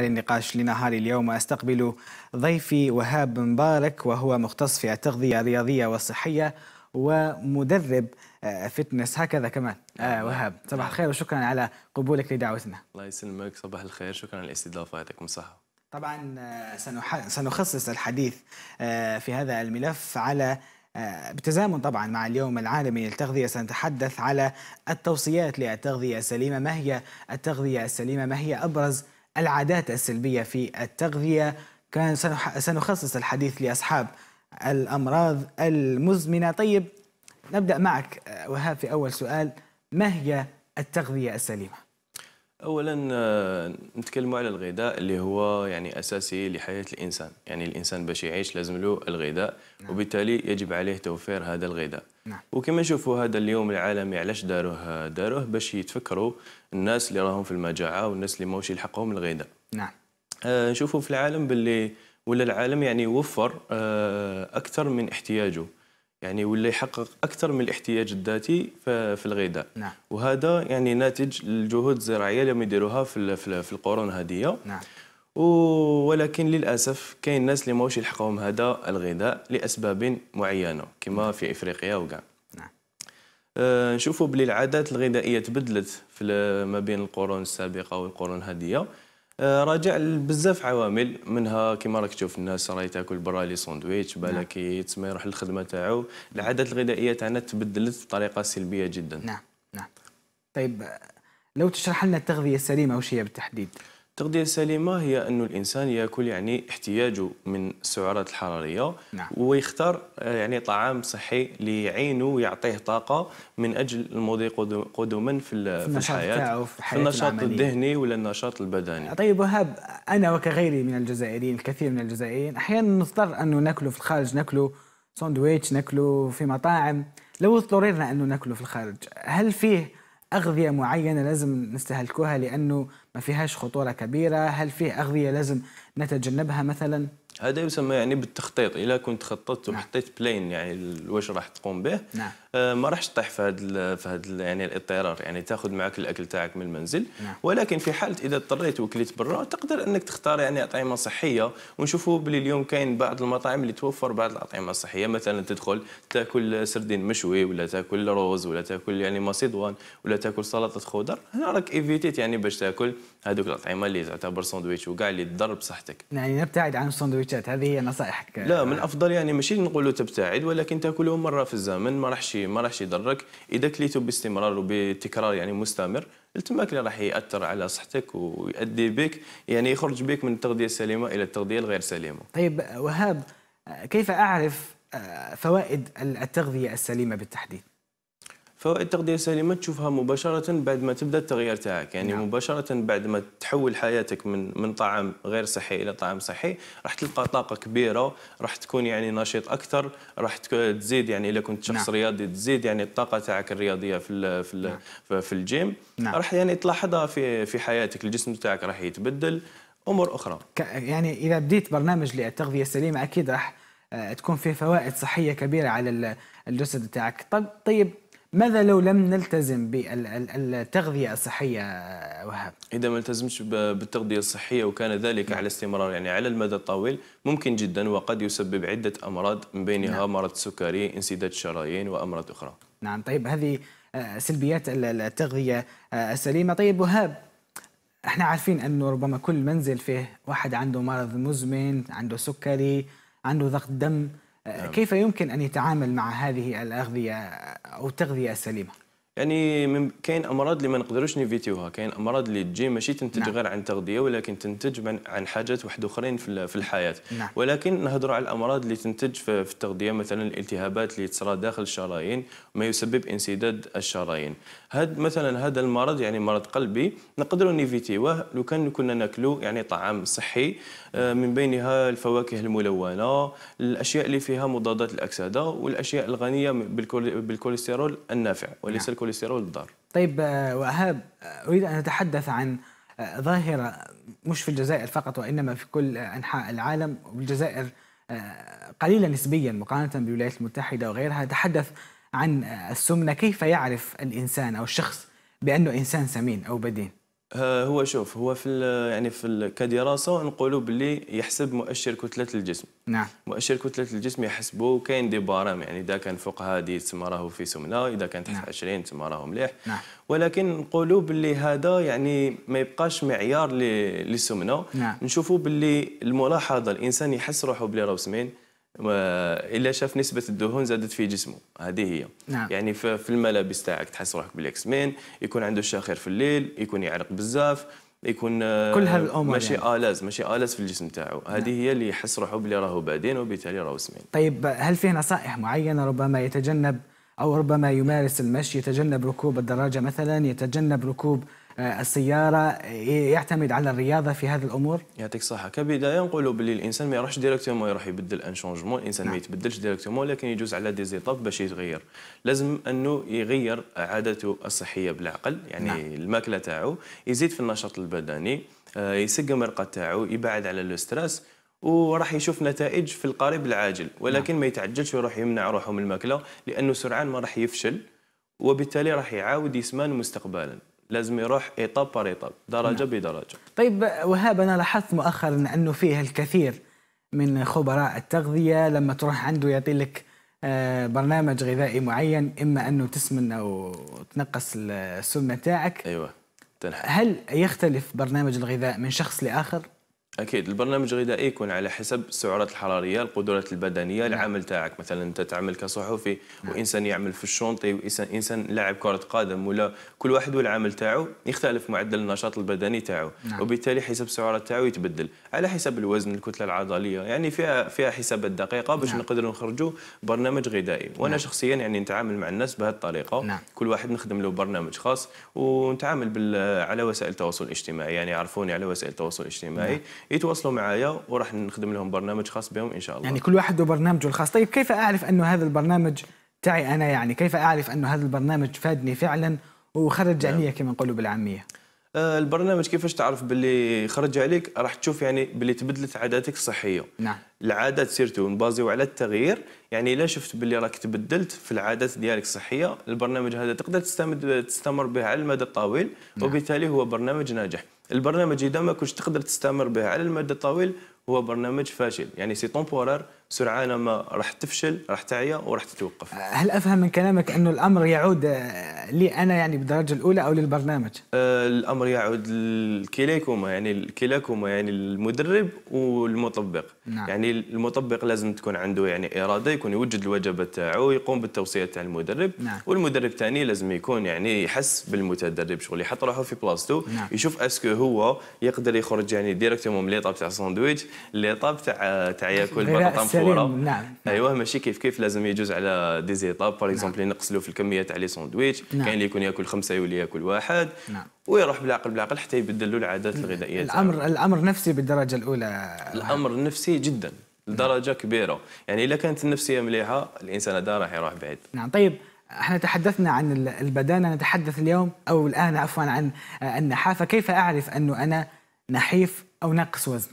للنقاش لنهار اليوم استقبل ضيفي وهاب مبارك وهو مختص في التغذية الرياضية والصحية ومدرب آه، فتنس هكذا كمان آه وهاب صباح الخير وشكرا على قبولك لدعوتنا الله يسلمك صباح الخير شكرا على الاستضافة يعطيكم الصحة طبعا آه، سنخصص الحديث آه، في هذا الملف على بالتزامن طبعا مع اليوم العالمي للتغذية سنتحدث على التوصيات للتغذية السليمة ما هي التغذية السليمة ما هي أبرز العادات السلبية في التغذية كان سنخصص الحديث لأصحاب الأمراض المزمنة طيب نبدأ معك آه، وهاب في أول سؤال ما هي التغذية السليمة؟ اولا آه، نتكلموا على الغذاء اللي هو يعني اساسي لحياه الانسان يعني الانسان باش يعيش لازم له الغذاء نعم. وبالتالي يجب عليه توفير هذا الغذاء نعم. وكما نشوفوا هذا اليوم العالمي علاش داروه داروه باش يتفكروا الناس اللي راهم في المجاعه والناس اللي ماهوش يلحقهم الغذاء نعم آه، نشوفوا في العالم باللي ولا العالم يعني يوفر آه، اكثر من احتياجه يعني ولا يحقق اكثر من الاحتياج الذاتي في الغذاء نعم. وهذا يعني ناتج الجهود الزراعيه اللي يديروها في في القرون هذه نعم ولكن للاسف كاين الناس اللي ماهوش يلحقهم هذا الغذاء لاسباب معينه كما في افريقيا وكاع نعم أه، نشوفوا بلي العادات الغذائيه تبدلت في ما بين القرون السابقه والقرون هذه أه، راجع لبزاف عوامل منها كما راك تشوف الناس راهي تاكل برا لي ساندويتش بالك نعم. تسمى يروح للخدمه تاعو العادات الغذائيه تاعنا تبدلت بطريقه سلبيه جدا نعم نعم طيب لو تشرح لنا التغذيه السليمه وش هي بالتحديد التغذية السليمة هي أن الإنسان يأكل يعني احتياجه من السعرات الحرارية نعم. ويختار آه، يعني طعام صحي ليعينه ويعطيه طاقة من أجل المضي قدما في, في الحياة في النشاط الذهني ولا النشاط البدني طيب وهاب أنا وكغيري من الجزائريين الكثير من الجزائريين أحيانا نضطر أنه ناكله في الخارج ناكله ساندويتش ناكله في مطاعم لو اضطررنا أنه ناكله في الخارج هل فيه اغذيه معينه لازم نستهلكوها لانه ما فيهاش خطوره كبيره هل فيه اغذيه لازم نتجنبها مثلا هذا يسمى يعني بالتخطيط الا كنت خططت نعم. وحطيت بلين يعني واش راح تقوم به نعم. آه ما راحش تطيح في هذا في هذا يعني الاضطرار يعني تاخذ معك الاكل تاعك من المنزل نعم. ولكن في حاله اذا اضطريت وكليت برا تقدر انك تختار يعني اطعمه صحيه ونشوفوا بلي اليوم كاين بعض المطاعم اللي توفر بعض الاطعمه الصحيه مثلا تدخل تاكل سردين مشوي ولا تاكل روز ولا تاكل يعني ماسيدوان ولا تاكل سلطه خضر هنا راك ايفيتيت يعني باش تاكل هذوك الأطعمة اللي تعتبر ساندويتش وكاع اللي تضر بصحتك يعني نبتعد عن الساندويتشات هذه هي نصائحك لا من الأفضل يعني ماشي نقولوا تبتعد ولكن تاكله مرة في الزمن ما راحش ما راحش يضرك إذا كليته باستمرار وبتكرار يعني مستمر التماك اللي راح ياثر على صحتك ويؤدي بك يعني يخرج بك من التغذيه السليمه الى التغذيه الغير سليمه. طيب وهاب كيف اعرف آه، فوائد التغذيه السليمه بالتحديد؟ فوائد التغذيه السليمه تشوفها مباشره بعد ما تبدا التغيير تاعك يعني نعم. مباشره بعد ما تحول حياتك من من طعام غير صحي الى طعام صحي راح تلقى طاقه كبيره راح تكون يعني نشيط اكثر راح تزيد يعني اذا كنت شخص نعم. رياضي تزيد يعني الطاقه تاعك الرياضيه في الـ في الـ نعم. في الجيم نعم. راح يعني تلاحظها في في حياتك الجسم تاعك راح يتبدل امور اخرى يعني اذا بديت برنامج للتغذيه السليمه اكيد راح آه، تكون فيه فوائد صحيه كبيره على الجسد تاعك طيب ماذا لو لم نلتزم بالتغذية الصحية وهاب؟ إذا ما التزمتش بالتغذية الصحية وكان ذلك نعم. على استمرار يعني على المدى الطويل ممكن جدا وقد يسبب عدة أمراض من بينها نعم. مرض السكري انسداد الشرايين وأمراض أخرى نعم طيب هذه آه، سلبيات التغذية آه، السليمة طيب وهاب احنا عارفين أنه ربما كل منزل فيه واحد عنده مرض مزمن عنده سكري عنده ضغط دم آه، نعم. كيف يمكن أن يتعامل مع هذه الأغذية أو تغذيه السليمة يعني من كاين امراض اللي ما نقدروش نيفيتيوها كاين امراض اللي تجي ماشي تنتج نعم. غير عن تغذيه ولكن تنتج من عن حاجات واحد اخرين في الحياه نعم. ولكن نهضروا على الامراض اللي تنتج في التغذيه مثلا الالتهابات اللي تصرى داخل الشرايين ما يسبب انسداد الشرايين هاد مثلا هذا المرض يعني مرض قلبي نقدروا نيفيتيوه لو كان كنا ناكلوا يعني طعام صحي آه، من بينها الفواكه الملونه الاشياء اللي فيها مضادات الاكسده والاشياء الغنيه بالكوليسترول النافع وليس نعم. الكوليسترول الضار طيب آه، وهاب آه، اريد ان اتحدث عن آه، ظاهره مش في الجزائر فقط وانما في كل انحاء العالم والجزائر قليله نسبيا مقارنه بالولايات المتحده وغيرها تحدث عن السمنه كيف يعرف الانسان او الشخص بانه انسان سمين او بدين هو شوف هو في يعني في كدراسه نقولوا باللي يحسب مؤشر كتله الجسم نعم مؤشر كتله الجسم يحسبوا كاين دي بارام يعني اذا كان فوق هذه تسمى راهو في سمنه اذا كان تحت نعم. 20 تسمى راهو مليح نعم. ولكن نقولوا باللي هذا يعني ما يبقاش معيار للسمنه نعم. نشوفوا باللي الملاحظه الانسان يحس روحه بلي راهو سمين الا شاف نسبه الدهون زادت في جسمه هذه هي نعم. يعني في الملابس تاعك تحس روحك مين يكون عنده شاخر في الليل يكون يعرق بزاف يكون آه، كل هالامور ماشي يعني. الاز ماشي الاز في الجسم تاعو نعم. هذه نعم. هي اللي يحس روحه بلي راهو بادين وبالتالي راهو سمين طيب هل فيه نصائح معينه ربما يتجنب او ربما يمارس المشي يتجنب ركوب الدراجه مثلا يتجنب ركوب آه، السياره آه، يعتمد على الرياضه في هذه الامور يعطيك الصحه كبدايه نقولوا باللي الانسان ما يروحش ديريكتومون يروح يبدل ان شونجمون الانسان نعم. ما يتبدلش ديريكتومون لكن يجوز على دي زيتاب باش يتغير لازم انه يغير عادته الصحيه بالعقل يعني نعم. الماكله تاعو يزيد في النشاط البدني آه، يسقم المرقه تاعو يبعد على لو ستريس وراح يشوف نتائج في القريب العاجل نعم. ولكن نعم. ما يتعجلش ويروح يمنع روحه من الماكله لانه سرعان ما راح يفشل وبالتالي راح يعاود يسمان مستقبلا لازم يروح ايطاب بار ايطاب درجه نعم. بدرجه طيب وهاب انا لاحظت مؤخرا انه فيه الكثير من خبراء التغذيه لما تروح عنده يعطي لك آه، برنامج غذائي معين اما انه تسمن او تنقص السمنه تاعك ايوه تنحل. هل يختلف برنامج الغذاء من شخص لاخر اكيد البرنامج الغذائي يكون على حسب السعرات الحراريه القدرات البدنيه نعم. العمل تاعك مثلا انت تعمل كصحفي نعم. وانسان يعمل في الشونطي وانسان لاعب كره قدم ولا كل واحد والعمل تاعو يختلف معدل النشاط البدني تاعو نعم. وبالتالي حسب السعرات تاعو يتبدل على حسب الوزن الكتله العضليه يعني فيها فيها حسابات دقيقه باش نعم. نقدروا نخرجوا برنامج غذائي وانا نعم. شخصيا يعني نتعامل مع الناس بهذه الطريقه نعم. كل واحد نخدم له برنامج خاص ونتعامل على وسائل التواصل الاجتماعي يعني يعرفوني على وسائل التواصل الاجتماعي نعم. يتواصلوا معايا وراح نخدم لهم برنامج خاص بهم ان شاء الله يعني كل واحد له برنامجه الخاص طيب كيف اعرف انه هذا البرنامج تاعي انا يعني كيف اعرف انه هذا البرنامج فادني فعلا وخرج نعم. عليا كما نقولوا بالعاميه آه، البرنامج كيفاش تعرف باللي خرج عليك راح تشوف يعني باللي تبدلت عاداتك الصحيه نعم العادات سيرتو نبازيو على التغيير يعني الا شفت باللي راك تبدلت في العادات ديالك الصحيه البرنامج هذا تقدر تستمد تستمر به على المدى الطويل نعم. وبالتالي هو برنامج ناجح البرنامج اذا ما كنتش تقدر تستمر به على المدى الطويل هو برنامج فاشل يعني سي تومبورار سرعان ما راح تفشل راح تعيا وراح تتوقف أه، هل افهم من كلامك انه الامر يعود أه، لي انا يعني بالدرجه الاولى او للبرنامج آه الامر يعود لكليكما يعني كلاكما يعني المدرب والمطبق نعم. يعني المطبق لازم تكون عنده يعني اراده يكون يوجد الوجبه تاعو يقوم بالتوصيه تاع المدرب نعم. والمدرب الثاني لازم يكون يعني يحس بالمتدرب شغل يحط روحه في بلاصتو نعم. يشوف اسكو هو يقدر يخرج يعني ديريكتومون لي طاب تاع الساندويتش طاب تاع تاع ياكل بطاطا نعم ايوه ماشي كيف كيف لازم يجوز على دي زيطاب باغ اكزومبل نعم. ينقصلوا في الكميه تاع لي ساندويتش نعم. كاين اللي يكون ياكل خمسه يولي ياكل واحد نعم. ويروح بالعقل بالعقل حتى يبدل له العادات نعم. الغذائيه الامر تعمل. الامر نفسي بالدرجه الاولى الامر نفسي جدا لدرجه كبيره يعني اذا كانت النفسيه مليحه الانسان هذا راح يروح بعيد نعم طيب احنا تحدثنا عن البدانه نتحدث اليوم او الان عفوا عن النحافه كيف اعرف انه انا نحيف او ناقص وزن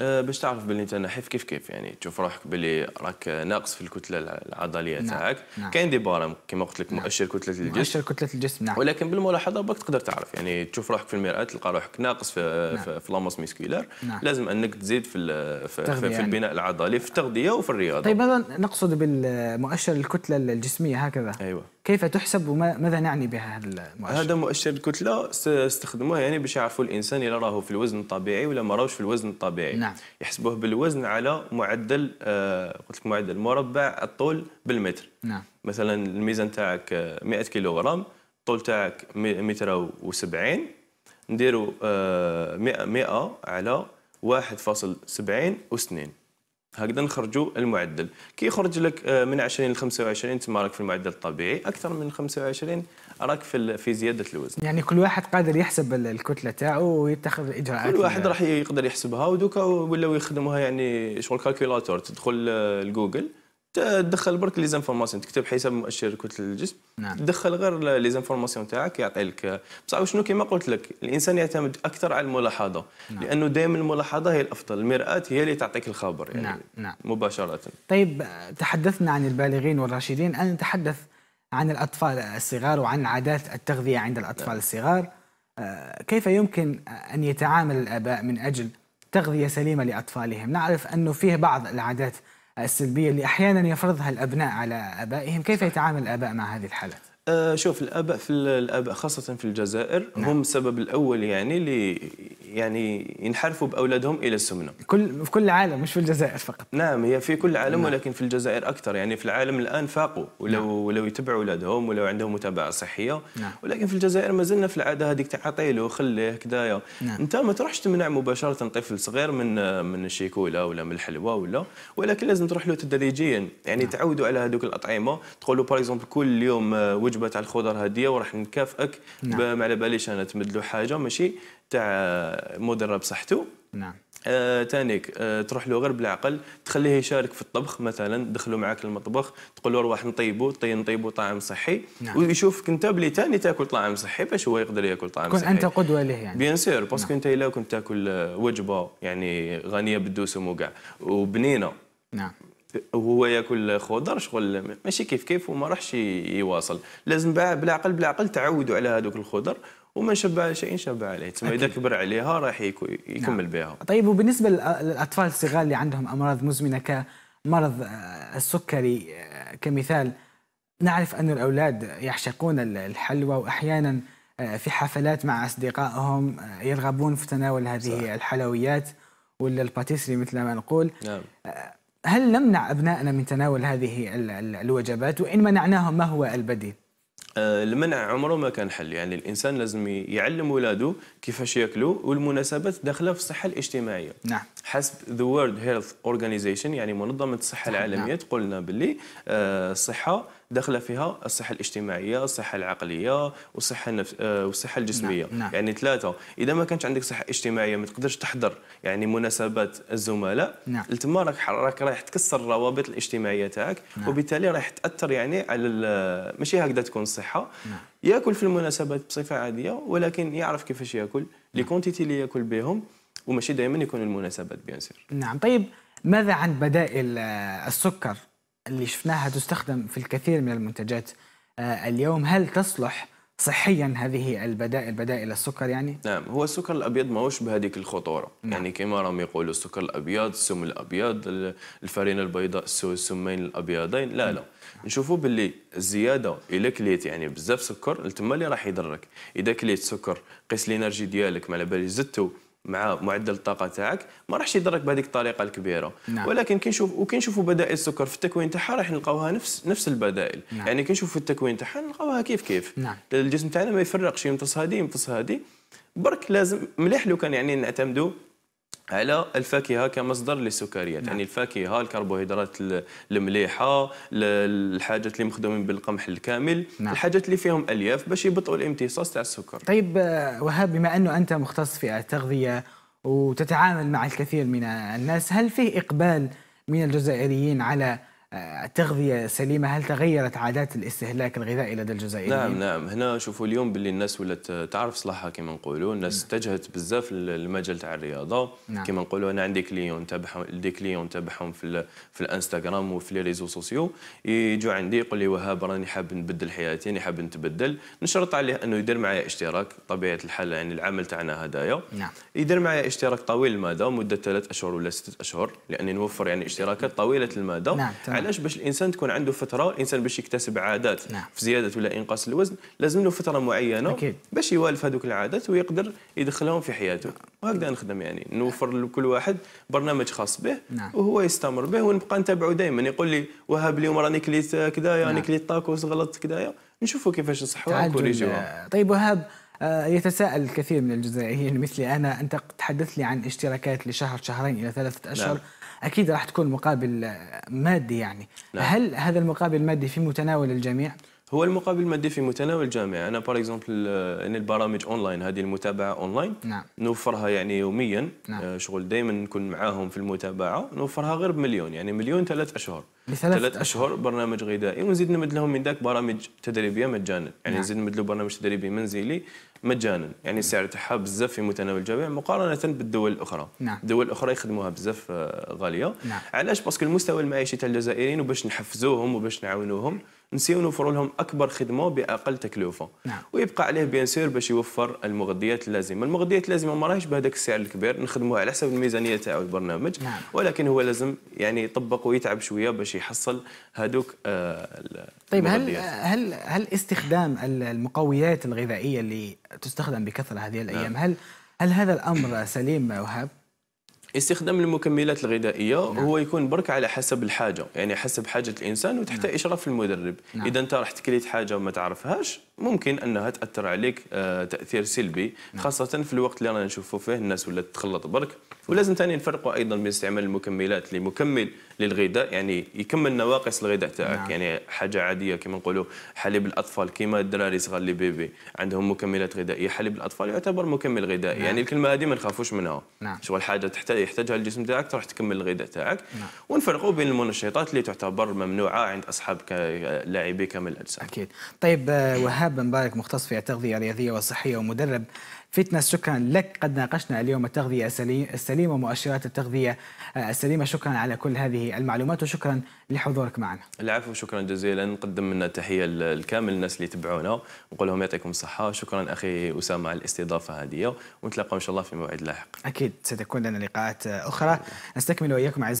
أه، باش تعرف باللي انت نحيف كيف كيف يعني تشوف روحك باللي راك ناقص في الكتله العضليه نعم، تاعك نعم. كاين دي بارام كما قلت لك نعم. مؤشر كتله الجسم مؤشر كتله الجسم نعم ولكن بالملاحظه باك تقدر تعرف يعني تشوف روحك في المراه تلقى روحك ناقص في نعم. في لاماس ميسكولار نعم. لازم انك تزيد في في, في, في البناء العضلي في التغذيه وفي الرياضه طيب ماذا نقصد بالمؤشر الكتله الجسميه هكذا ايوه كيف تحسب وماذا نعني بها هذا المؤشر؟ هذا مؤشر الكتله استخدموه يعني باش يعرفوا الانسان الا راهو في الوزن الطبيعي ولا ما راهوش في الوزن الطبيعي نعم. نعم. يحسبوه بالوزن على معدل آه قلت لك معدل مربع الطول بالمتر نعم مثلا الميزان تاعك 100 آه، كيلوغرام الطول تاعك متر و70 نديروا 100 على 1.70 و2 هكذا نخرجوا المعدل كي يخرج لك آه، من 20 ل 25 تما راك في المعدل الطبيعي اكثر من 25 راك في في زياده الوزن يعني كل واحد قادر يحسب الكتله تاعو ويتخذ الاجراءات كل واحد راح يقدر يحسبها ودوكا ولاو يخدموها يعني شغل كالكولاتور تدخل آه، لجوجل تدخل برك لي زانفورماسيون تكتب حساب مؤشر كتله الجسم نعم. تدخل غير لي زانفورماسيون تاعك يعطي لك بصح شنو كما قلت لك الانسان يعتمد اكثر على الملاحظه نعم. لانه دائما الملاحظه هي الافضل المراه هي اللي تعطيك الخبر يعني نعم. نعم. مباشره طيب تحدثنا عن البالغين والراشدين انا نتحدث عن الاطفال الصغار وعن عادات التغذيه عند الاطفال نعم. الصغار آه، كيف يمكن ان يتعامل الاباء من اجل تغذيه سليمه لاطفالهم نعرف انه فيه بعض العادات السلبية اللي أحيانا يفرضها الأبناء على أبائهم كيف يتعامل الآباء مع هذه الحالات؟ آه، شوف الآباء في الآباء خاصة في الجزائر نعم. هم السبب الأول يعني اللي يعني ينحرفوا باولادهم الى السمنه كل في كل العالم مش في الجزائر فقط نعم هي في كل العالم نعم. ولكن في الجزائر اكثر يعني في العالم الان فاقوا ولو نعم. ولو يتبعوا اولادهم ولو عندهم متابعه صحيه نعم. ولكن في الجزائر ما زلنا في العاده هذيك تاع عطيله خليه كدايا نعم. انت ما تروحش تمنع مباشره طفل صغير من من الشيكولا ولا من الحلوى ولا ولكن لازم تروح له تدريجيا يعني نعم. تعودوا على هذوك الاطعمه تقول له باغ اكزومبل كل يوم آه، وجبه تاع الخضر هذه وراح نكافئك نعم. ما على باليش انا تمد له حاجه ماشي تاع مدرب بصحته نعم آه تانيك آه تروح له غير بالعقل تخليه يشارك في الطبخ مثلا دخلوا معك المطبخ تقول له روح نطيبوا نطيبوا طعام صحي نعم. ويشوفك انت بلي تاني تاكل طعام صحي باش هو يقدر ياكل طعام كن صحي انت قدوه له يعني بيان سير باسكو نعم. انت الا كنت تاكل آه، وجبه يعني غنيه بالدسم وكاع وبنينه نعم وهو ياكل خضر شغل ماشي كيف كيف وما راحش يواصل لازم بالعقل بالعقل تعودوا على هذوك الخضر ومن شبع على شيء شبع عليه ثم اذا كبر عليها راح يكمل نعم. بها طيب وبالنسبه للاطفال الصغار اللي عندهم امراض مزمنه كمرض آه، السكري آه، كمثال نعرف ان الاولاد يعشقون الحلوى واحيانا آه، في حفلات مع اصدقائهم يرغبون في تناول هذه صح. الحلويات ولا الباتيسري مثل ما نقول نعم. هل نمنع ابنائنا من تناول هذه الوجبات وان منعناهم ما هو البديل آه، المنع عمره ما كان حل يعني الانسان لازم يعلم ولاده كيفاش ياكلوا والمناسبات داخله في الصحه الاجتماعيه نعم حسب ذا وورلد هيلث اورجانيزيشن يعني منظمه الصحه نعم. العالميه نعم. تقول لنا باللي آه، الصحه داخله فيها الصحه الاجتماعيه الصحه العقليه والصحه النفس آه، والصحه الجسميه نعم. نعم. يعني ثلاثه اذا ما كانت عندك صحه اجتماعيه ما تقدرش تحضر يعني مناسبات الزملاء نعم. لتما راك راك رايح تكسر الروابط الاجتماعيه تاعك نعم. وبالتالي رايح تاثر يعني على ماشي هكذا تكون الصحه نعم. ياكل في المناسبات بصفه عاديه ولكن يعرف كيفاش ياكل لي كونتيتي نعم. اللي ياكل بهم وماشي دائما يكون المناسبات بيان سير نعم طيب ماذا عن بدائل آه، السكر اللي شفناها تستخدم في الكثير من المنتجات آه، اليوم هل تصلح صحيا هذه البدائل بدائل السكر يعني؟ نعم هو السكر الابيض ماهوش بهذيك الخطوره نعم. يعني كما راهم يقولوا السكر الابيض السم الابيض الفرينه البيضاء السمين الابيضين لا نعم. لا نشوفوا باللي الزياده الا كليت يعني بزاف سكر تما اللي راح يضرك اذا كليت سكر قيس الانرجي ديالك ما على بالي زدتو مع معدل الطاقه تاعك ما راحش يضرك بهذيك الطريقه الكبيره نعم. ولكن وكي نشوفوا بدائل السكر في التكوين تاعها راح نلقاوها نفس نفس البدائل نعم. يعني نشوفوا في التكوين تاعها نلقاوها كيف كيف نعم. الجسم تاعنا ما يفرقش يمتص هذه يمتص هذه برك لازم مليح لو كان يعني نعتمدوا على الفاكهه كمصدر للسكريات يعني نعم. يعني الفاكهه الكربوهيدرات المليحه الحاجات اللي مخدومين بالقمح الكامل نعم. الحاجات اللي فيهم الياف باش يبطئوا الامتصاص تاع السكر طيب آه، وهاب بما انه انت مختص في التغذيه وتتعامل مع الكثير من الناس هل فيه اقبال من الجزائريين على آه، التغذية سليمة هل تغيرت عادات الاستهلاك الغذائي لدى الجزائريين؟ نعم نعم هنا شوفوا اليوم باللي الناس ولات تعرف صلاحها كما نقولوا الناس نعم. اتجهت بزاف للمجال تاع الرياضة نعم. كما نقولوا أنا عندي كليون تابعهم دي كليون تابعهم في, في الانستغرام وفي لي ريزو سوسيو يجوا عندي يقول لي وهاب راني حاب نبدل حياتي راني حاب نتبدل نشرط عليه أنه يدير معايا اشتراك طبيعة الحال يعني العمل تاعنا هدايا نعم. يدير معايا اشتراك طويل المدى مدة ثلاث أشهر ولا ستة أشهر لأني نوفر يعني اشتراكات طويلة المدى نعم. علاش باش الانسان تكون عنده فتره الانسان باش يكتسب عادات نعم. في زياده ولا انقاص الوزن لازم له فتره معينه أكيد. باش يوالف هذوك العادات ويقدر يدخلهم في حياته وهكذا نخدم يعني نوفر لكل واحد برنامج خاص به نعم. وهو يستمر به ونبقى نتابعه دائما يقول لي وهاب اليوم راني كليت كدايا راني نعم. كليت طاكوس غلطت كدايا نشوفوا كيفاش نصحوا ونكوريجيوها طيب وهاب آه، يتساءل الكثير من الجزائريين مثلي أنا أنت تحدثت لي عن اشتراكات لشهر شهرين إلى ثلاثة نعم. أشهر نعم. أكيد راح تكون مقابل مادي يعني نعم. هل هذا المقابل المادي في متناول الجميع؟ هو المقابل المادي في متناول الجامعة انا بار اكزومبل آه، ان البرامج اونلاين هذه المتابعه اونلاين نعم. نوفرها يعني يوميا نعم. آه، شغل دائما نكون معاهم في المتابعه نوفرها غير بمليون يعني مليون ثلاث اشهر ثلاث اشهر برنامج غذائي ونزيد نمد لهم من ذاك برامج تدريبيه مجانا يعني نعم. نزيد نمد له برنامج تدريبي منزلي مجانا يعني السعر تاعها بزاف في متناول الجميع مقارنه بالدول الاخرى نعم. الدول الاخرى يخدموها بزاف آه، غاليه نعم. علاش باسكو المستوى المعيشي تاع الجزائريين وباش نحفزوهم وباش نعاونوهم نسيو نوفروا لهم اكبر خدمه باقل تكلفه نعم. ويبقى عليه بيان سير باش يوفر المغذيات اللازمه المغذيات اللازمه ما راهيش بهذاك السعر الكبير نخدموها على حسب الميزانيه تاعو البرنامج نعم. ولكن هو لازم يعني يطبق ويتعب شويه باش يحصل هذوك آه طيب هل هل هل استخدام المقويات الغذائيه اللي تستخدم بكثره هذه الايام نعم. هل هل هذا الامر سليم وهاب استخدام المكملات الغذائيه نعم. هو يكون برك على حسب الحاجه يعني حسب حاجه الانسان وتحت نعم. اشراف المدرب نعم. اذا انت راح تكليت حاجه وما تعرفهاش ممكن انها تاثر عليك آه، تاثير سلبي نعم. خاصه في الوقت اللي رانا نشوفوا فيه الناس ولا تتخلط برك ولازم ثاني نفرقوا ايضا بين استعمال المكملات اللي مكمل للغذاء يعني يكمل نواقص الغذاء تاعك نعم. يعني حاجه عاديه كما نقولوا حليب الاطفال كما الدراري صغار لي بيبي عندهم مكملات غذائيه حليب الاطفال يعتبر مكمل غذائي نعم. يعني الكلمه هذه ما نخافوش منها نعم. شغل حاجه تحتاج يحتاجها الجسم تاعك تروح تكمل الغذاء تاعك نعم. ونفرقوا بين المنشطات اللي تعتبر ممنوعه عند اصحاب لاعبي كامل الاجسام اكيد طيب آه، وهذا شهاب بن مبارك مختص في التغذية الرياضية والصحية ومدرب فتنس شكرا لك قد ناقشنا اليوم التغذية السليمة ومؤشرات التغذية السليمة شكرا على كل هذه المعلومات وشكرا لحضورك معنا العفو شكرا جزيلا نقدم لنا تحية الكامل للناس اللي يتبعونا نقول لهم يعطيكم الصحة شكرا أخي أسامة على الاستضافة هذه ونتلاقى إن شاء الله في موعد لاحق أكيد ستكون لنا لقاءات أخرى نستكمل وإياكم